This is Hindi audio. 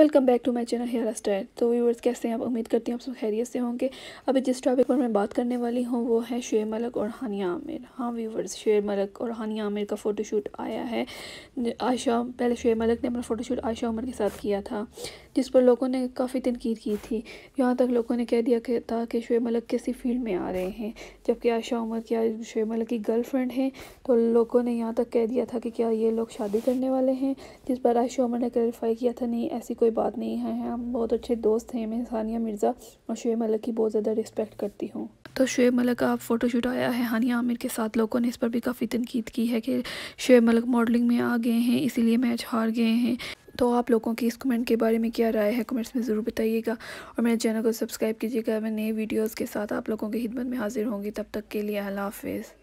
welcome back to my channel hairstyle तो व्यूवर्स कैसे हैं आप उम्मीद करती हूँ आप सब खैरियत से होंगे अभी जिस टॉपिक पर मैं बात करने वाली हूँ वो है शेर मलक और हानिया आमिर हाँ व्यूवर्स शेर मलक और हानिया आमिर का फ़ोटोशूट आया है आयशा पहले शेर मलक ने अपना फ़ोटोशूट आयशा उमर के साथ किया था जिस पर लोगों ने काफ़ी तनकीद की थी यहाँ तक लोगों ने कह दिया था कि शेर मलक किसी फील्ड में आ रहे हैं जबकि आयशा उमर क्या शेर मलक की गर्लफ्रेंड है तो लोगों ने यहाँ तक कह दिया था कि क्या ये लोग शादी करने वाले हैं जिस पर आयशा उमर ने क्लैरिफाई किया था नहीं ऐसी कोई कोई बात नहीं है हम बहुत अच्छे दोस्त हैं मैं हानिया मिर्ज़ा और शुएब मलक की बहुत ज़्यादा रिस्पेक्ट करती हूँ तो शुएब मलक का फ़ोटोशूट आया है हानिया आमिर के साथ लोगों ने इस पर भी काफ़ी तनकीद की है कि शुएब मलक मॉडलिंग में आ गए हैं इसीलिए मैच हार गए हैं तो आप लोगों की इस कमेंट के बारे में क्या राय है कमेंट्स में ज़रूर बताइएगा और मेरे चैनल को सब्सक्राइब कीजिएगा मैं नए वीडियोज़ के साथ आप लोगों की खिदमत में हाजिर होंगी तब तक के लिए अल्लाह हाफिज़